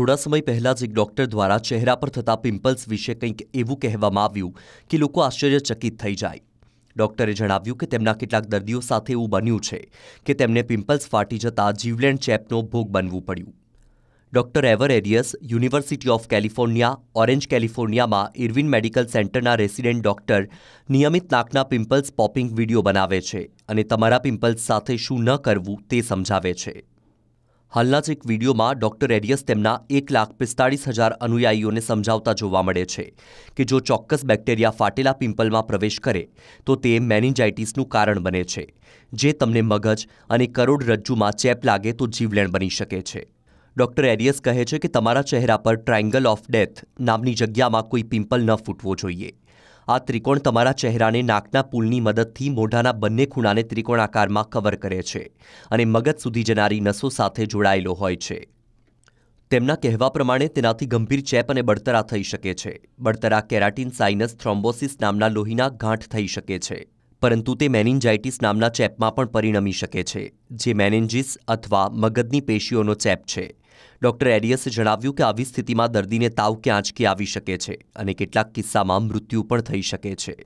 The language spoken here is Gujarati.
થોડા સમય પહેલાં જ એક ડૉક્ટર દ્વારા ચહેરા પર થતા પિમ્પલ્સ વિશે કંઈક એવું કહેવામાં આવ્યું કે લોકો આશ્ચર્યચકિત થઈ જાય ડૉક્ટરે જણાવ્યું કે તેમના કેટલાક દર્દીઓ સાથે એવું બન્યું છે કે તેમને પિમ્પલ્સ ફાટી જતા જીવલેણ ચેપનો ભોગ બનવું પડ્યું doctor Ever Arias University of California Orange કેલિફોર્નિયામાં ઇરવિન મેડિકલ સેન્ટરના રેસિડેન્ટ ડૉક્ટર નિયમિત નાકના પિમ્પલ્સ પોપિંગ વિડીયો બનાવે છે અને તમારા પિમ્પલ્સ સાથે શું ન કરવું તે સમજાવે છે હાલના જ એક વિડીયોમાં ડોક્ટર એરિયસ તેમના એક લાખ પિસ્તાળીસ હજાર અનુયાયીઓને સમજાવતા જોવા મળે છે કે જો ચોક્કસ બેક્ટેરિયા ફાટેલા પિમ્પલમાં પ્રવેશ કરે તો તે મેનિન્જાઇટિસનું કારણ બને છે જે તમને મગજ અને કરોડરજ્જુમાં ચેપ લાગે તો જીવલેણ બની શકે છે ડોક્ટર એરિયસ કહે છે કે તમારા ચહેરા પર ટ્રાયંગલ ઓફ ડેથ નામની જગ્યામાં કોઈ પિમ્પલ ન ફૂટવો જોઈએ આ ત્રિકોણ તમારા ચહેરાને નાકના પુલની મદદથી મોઢાના બંને ખૂણાને ત્રિકોણ આકારમાં કવર કરે છે અને મગજ સુધી જનારી નસો સાથે જોડાયેલો હોય છે તેમના કહેવા પ્રમાણે તેનાથી ગંભીર ચેપ અને બળતરા થઈ શકે છે બળતરા કેરાટિન સાઇનસ થ્રોમ્બોસિસ નામના લોહીના ગાંઠ થઈ શકે છે પરંતુ તે મેનિન્જાઇટિસ નામના ચેપમાં પણ પરિણમી શકે છે જે મેનેન્જિસ અથવા મગજની પેશીઓનો ચેપ છે ડોક્ટર એરિયસે જણાવ્યું કે આવી સ્થિતિમાં દર્દીને તાવ કે આંચકી આવી શકે છે અને કેટલાક કિસ્સામાં મૃત્યુ પણ થઈ શકે છે